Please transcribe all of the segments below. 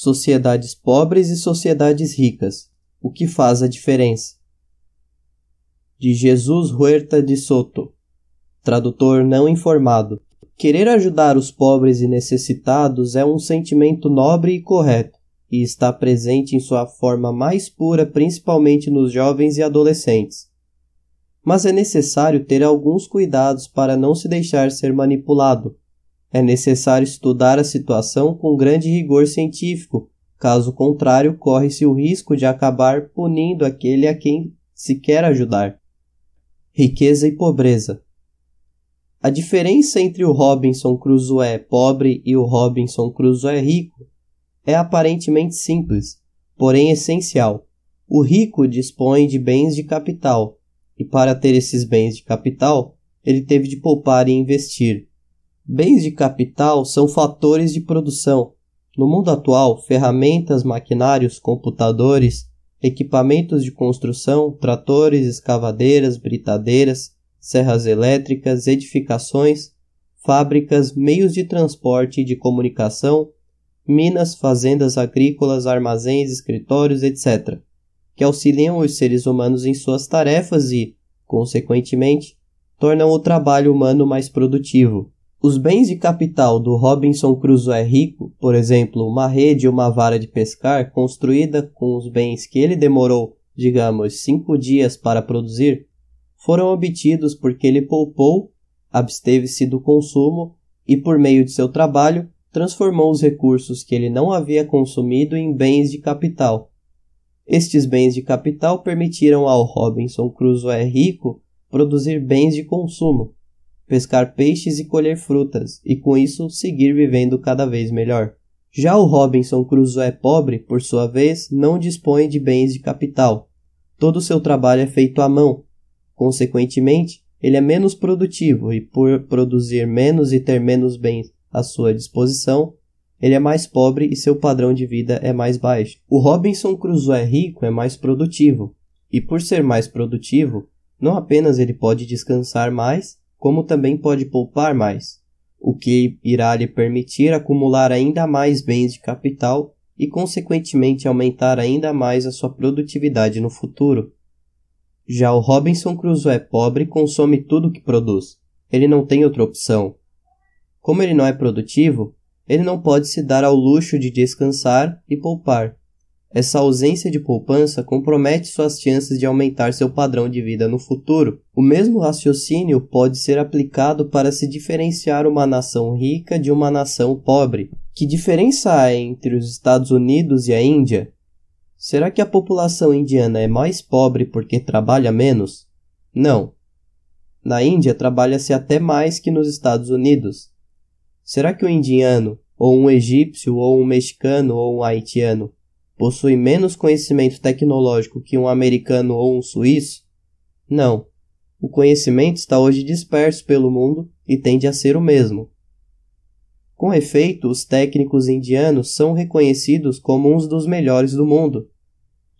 sociedades pobres e sociedades ricas, o que faz a diferença. De Jesus Huerta de Soto, tradutor não informado. Querer ajudar os pobres e necessitados é um sentimento nobre e correto, e está presente em sua forma mais pura principalmente nos jovens e adolescentes. Mas é necessário ter alguns cuidados para não se deixar ser manipulado, é necessário estudar a situação com grande rigor científico, caso contrário, corre-se o risco de acabar punindo aquele a quem se quer ajudar. Riqueza e pobreza. A diferença entre o Robinson Crusoe é pobre e o Robinson Crusoe é rico é aparentemente simples, porém essencial. O rico dispõe de bens de capital, e para ter esses bens de capital, ele teve de poupar e investir. Bens de capital são fatores de produção. No mundo atual, ferramentas, maquinários, computadores, equipamentos de construção, tratores, escavadeiras, britadeiras, serras elétricas, edificações, fábricas, meios de transporte e de comunicação, minas, fazendas agrícolas, armazéns, escritórios, etc., que auxiliam os seres humanos em suas tarefas e, consequentemente, tornam o trabalho humano mais produtivo. Os bens de capital do Robinson Crusoe é rico, por exemplo, uma rede e uma vara de pescar construída com os bens que ele demorou, digamos, cinco dias para produzir, foram obtidos porque ele poupou, absteve-se do consumo e, por meio de seu trabalho, transformou os recursos que ele não havia consumido em bens de capital. Estes bens de capital permitiram ao Robinson Crusoe rico produzir bens de consumo pescar peixes e colher frutas, e com isso seguir vivendo cada vez melhor. Já o Robinson Crusoe é pobre, por sua vez, não dispõe de bens de capital. Todo o seu trabalho é feito à mão. Consequentemente, ele é menos produtivo e, por produzir menos e ter menos bens à sua disposição, ele é mais pobre e seu padrão de vida é mais baixo. O Robinson Crusoe é rico é mais produtivo, e por ser mais produtivo, não apenas ele pode descansar mais, como também pode poupar mais, o que irá lhe permitir acumular ainda mais bens de capital e, consequentemente, aumentar ainda mais a sua produtividade no futuro. Já o Robinson Crusoe é pobre e consome tudo o que produz. Ele não tem outra opção. Como ele não é produtivo, ele não pode se dar ao luxo de descansar e poupar. Essa ausência de poupança compromete suas chances de aumentar seu padrão de vida no futuro. O mesmo raciocínio pode ser aplicado para se diferenciar uma nação rica de uma nação pobre. Que diferença há entre os Estados Unidos e a Índia? Será que a população indiana é mais pobre porque trabalha menos? Não. Na Índia trabalha-se até mais que nos Estados Unidos. Será que o indiano, ou um egípcio, ou um mexicano, ou um haitiano possui menos conhecimento tecnológico que um americano ou um suíço? Não. O conhecimento está hoje disperso pelo mundo e tende a ser o mesmo. Com efeito, os técnicos indianos são reconhecidos como uns dos melhores do mundo.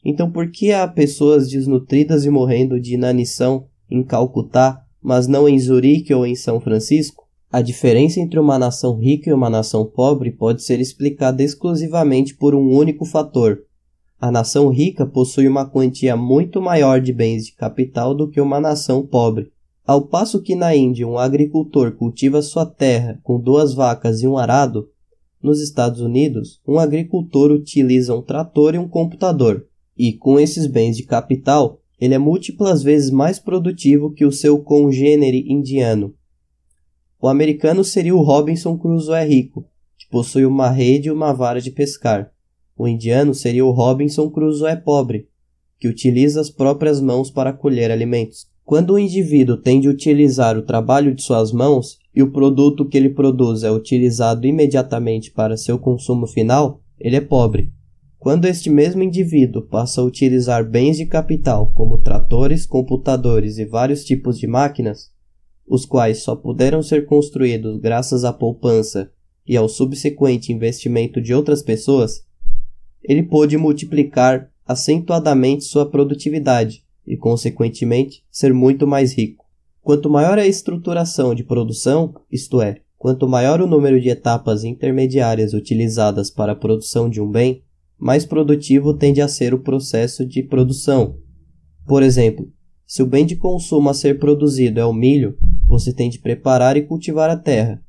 Então, por que há pessoas desnutridas e morrendo de inanição em Calcutá, mas não em Zurique ou em São Francisco? A diferença entre uma nação rica e uma nação pobre pode ser explicada exclusivamente por um único fator. A nação rica possui uma quantia muito maior de bens de capital do que uma nação pobre. Ao passo que na Índia um agricultor cultiva sua terra com duas vacas e um arado, nos Estados Unidos, um agricultor utiliza um trator e um computador, e com esses bens de capital, ele é múltiplas vezes mais produtivo que o seu congênere indiano. O americano seria o Robinson Crusoe é Rico, que possui uma rede e uma vara de pescar. O indiano seria o Robinson Crusoe é Pobre, que utiliza as próprias mãos para colher alimentos. Quando o indivíduo tende a utilizar o trabalho de suas mãos e o produto que ele produz é utilizado imediatamente para seu consumo final, ele é pobre. Quando este mesmo indivíduo passa a utilizar bens de capital, como tratores, computadores e vários tipos de máquinas, os quais só puderam ser construídos graças à poupança e ao subsequente investimento de outras pessoas, ele pôde multiplicar acentuadamente sua produtividade e, consequentemente, ser muito mais rico. Quanto maior a estruturação de produção, isto é, quanto maior o número de etapas intermediárias utilizadas para a produção de um bem, mais produtivo tende a ser o processo de produção. Por exemplo, se o bem de consumo a ser produzido é o milho, você tem de preparar e cultivar a terra.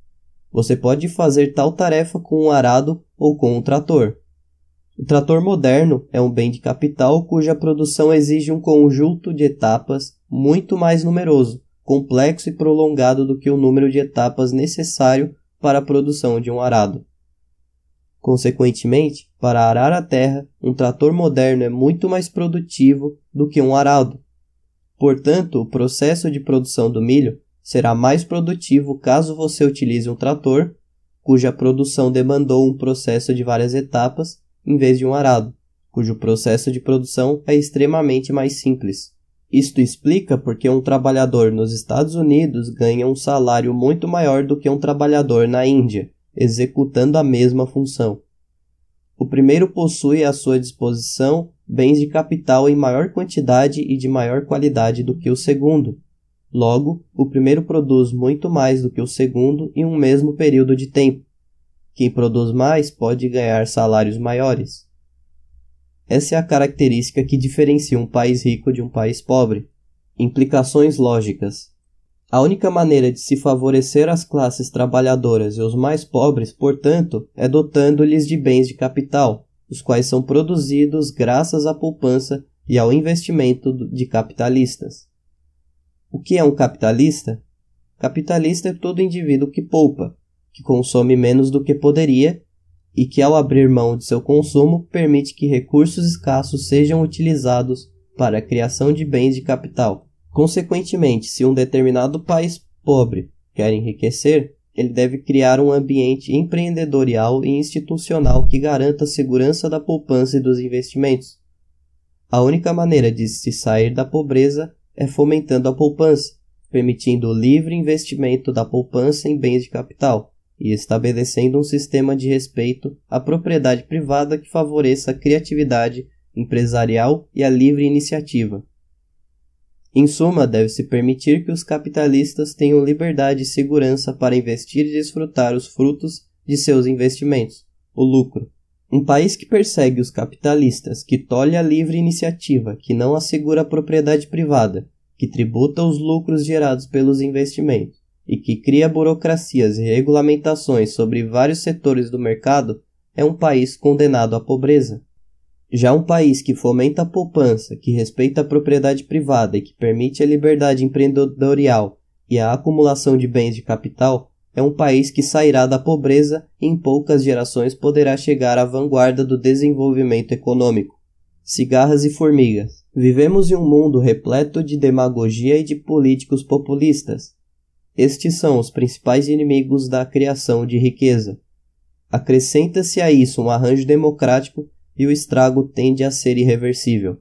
Você pode fazer tal tarefa com um arado ou com um trator. O trator moderno é um bem de capital cuja produção exige um conjunto de etapas muito mais numeroso, complexo e prolongado do que o número de etapas necessário para a produção de um arado. Consequentemente, para arar a terra, um trator moderno é muito mais produtivo do que um arado. Portanto, o processo de produção do milho será mais produtivo caso você utilize um trator, cuja produção demandou um processo de várias etapas, em vez de um arado, cujo processo de produção é extremamente mais simples. Isto explica porque um trabalhador nos Estados Unidos ganha um salário muito maior do que um trabalhador na Índia, executando a mesma função. O primeiro possui à sua disposição bens de capital em maior quantidade e de maior qualidade do que o segundo, Logo, o primeiro produz muito mais do que o segundo em um mesmo período de tempo. Quem produz mais pode ganhar salários maiores. Essa é a característica que diferencia um país rico de um país pobre. Implicações lógicas. A única maneira de se favorecer as classes trabalhadoras e os mais pobres, portanto, é dotando-lhes de bens de capital, os quais são produzidos graças à poupança e ao investimento de capitalistas. O que é um capitalista? Capitalista é todo indivíduo que poupa, que consome menos do que poderia e que, ao abrir mão de seu consumo, permite que recursos escassos sejam utilizados para a criação de bens de capital. Consequentemente, se um determinado país pobre quer enriquecer, ele deve criar um ambiente empreendedorial e institucional que garanta a segurança da poupança e dos investimentos. A única maneira de se sair da pobreza é fomentando a poupança, permitindo o livre investimento da poupança em bens de capital e estabelecendo um sistema de respeito à propriedade privada que favoreça a criatividade empresarial e a livre iniciativa. Em suma, deve-se permitir que os capitalistas tenham liberdade e segurança para investir e desfrutar os frutos de seus investimentos, o lucro, um país que persegue os capitalistas, que tolhe a livre iniciativa, que não assegura a propriedade privada, que tributa os lucros gerados pelos investimentos e que cria burocracias e regulamentações sobre vários setores do mercado é um país condenado à pobreza. Já um país que fomenta a poupança, que respeita a propriedade privada e que permite a liberdade empreendedorial e a acumulação de bens de capital é um país que sairá da pobreza e em poucas gerações poderá chegar à vanguarda do desenvolvimento econômico. Cigarras e formigas. Vivemos em um mundo repleto de demagogia e de políticos populistas. Estes são os principais inimigos da criação de riqueza. Acrescenta-se a isso um arranjo democrático e o estrago tende a ser irreversível.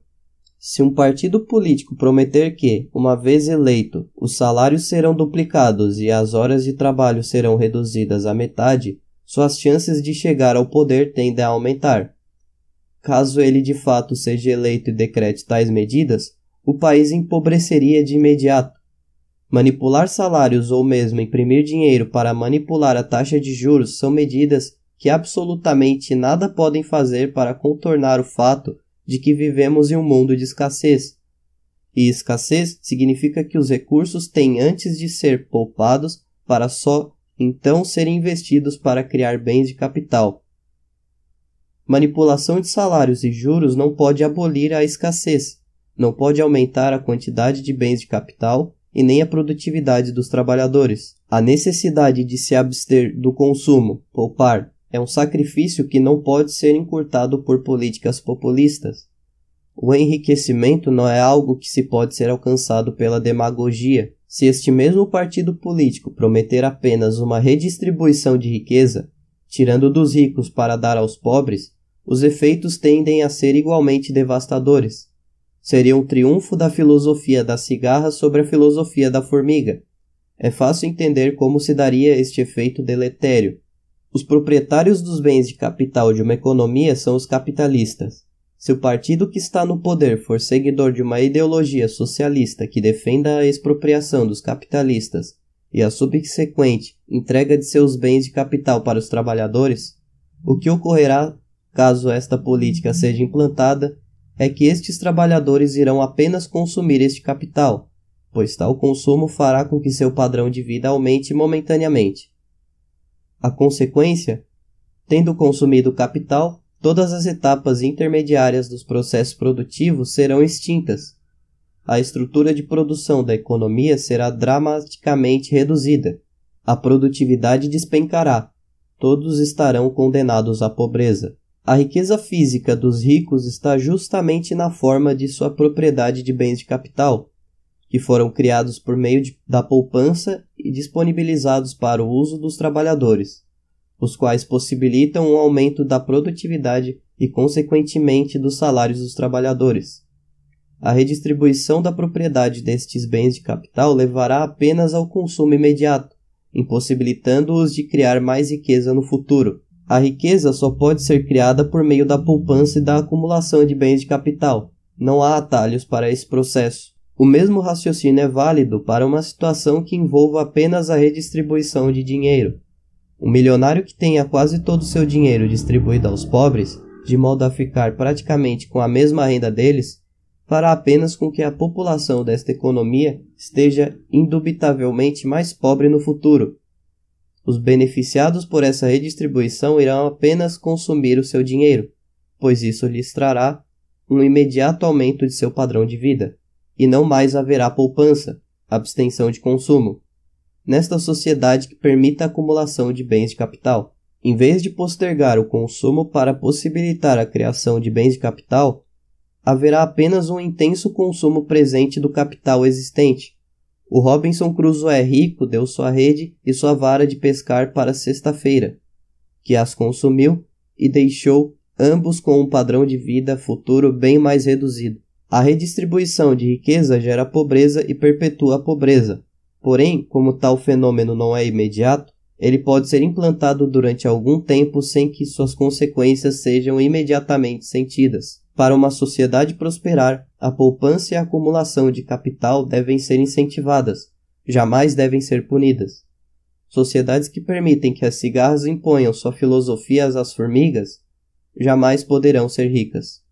Se um partido político prometer que, uma vez eleito, os salários serão duplicados e as horas de trabalho serão reduzidas à metade, suas chances de chegar ao poder tendem a aumentar. Caso ele de fato seja eleito e decrete tais medidas, o país empobreceria de imediato. Manipular salários ou mesmo imprimir dinheiro para manipular a taxa de juros são medidas que absolutamente nada podem fazer para contornar o fato de que vivemos em um mundo de escassez. E escassez significa que os recursos têm antes de ser poupados para só então serem investidos para criar bens de capital. Manipulação de salários e juros não pode abolir a escassez, não pode aumentar a quantidade de bens de capital e nem a produtividade dos trabalhadores. A necessidade de se abster do consumo, poupar, é um sacrifício que não pode ser encurtado por políticas populistas. O enriquecimento não é algo que se pode ser alcançado pela demagogia. Se este mesmo partido político prometer apenas uma redistribuição de riqueza, tirando dos ricos para dar aos pobres, os efeitos tendem a ser igualmente devastadores. Seria um triunfo da filosofia da cigarra sobre a filosofia da formiga. É fácil entender como se daria este efeito deletério, os proprietários dos bens de capital de uma economia são os capitalistas. Se o partido que está no poder for seguidor de uma ideologia socialista que defenda a expropriação dos capitalistas e a subsequente entrega de seus bens de capital para os trabalhadores, o que ocorrerá caso esta política seja implantada é que estes trabalhadores irão apenas consumir este capital, pois tal consumo fará com que seu padrão de vida aumente momentaneamente. A consequência, tendo consumido capital, todas as etapas intermediárias dos processos produtivos serão extintas. A estrutura de produção da economia será dramaticamente reduzida. A produtividade despencará. Todos estarão condenados à pobreza. A riqueza física dos ricos está justamente na forma de sua propriedade de bens de capital, que foram criados por meio de, da poupança e disponibilizados para o uso dos trabalhadores, os quais possibilitam o um aumento da produtividade e, consequentemente, dos salários dos trabalhadores. A redistribuição da propriedade destes bens de capital levará apenas ao consumo imediato, impossibilitando-os de criar mais riqueza no futuro. A riqueza só pode ser criada por meio da poupança e da acumulação de bens de capital. Não há atalhos para esse processo. O mesmo raciocínio é válido para uma situação que envolva apenas a redistribuição de dinheiro. Um milionário que tenha quase todo o seu dinheiro distribuído aos pobres, de modo a ficar praticamente com a mesma renda deles, fará apenas com que a população desta economia esteja indubitavelmente mais pobre no futuro. Os beneficiados por essa redistribuição irão apenas consumir o seu dinheiro, pois isso lhes trará um imediato aumento de seu padrão de vida e não mais haverá poupança, abstenção de consumo. Nesta sociedade que permita a acumulação de bens de capital, em vez de postergar o consumo para possibilitar a criação de bens de capital, haverá apenas um intenso consumo presente do capital existente. O Robinson Crusoe é rico deu sua rede e sua vara de pescar para sexta-feira, que as consumiu e deixou ambos com um padrão de vida futuro bem mais reduzido. A redistribuição de riqueza gera pobreza e perpetua a pobreza. Porém, como tal fenômeno não é imediato, ele pode ser implantado durante algum tempo sem que suas consequências sejam imediatamente sentidas. Para uma sociedade prosperar, a poupança e a acumulação de capital devem ser incentivadas, jamais devem ser punidas. Sociedades que permitem que as cigarras imponham sua filosofia às formigas jamais poderão ser ricas.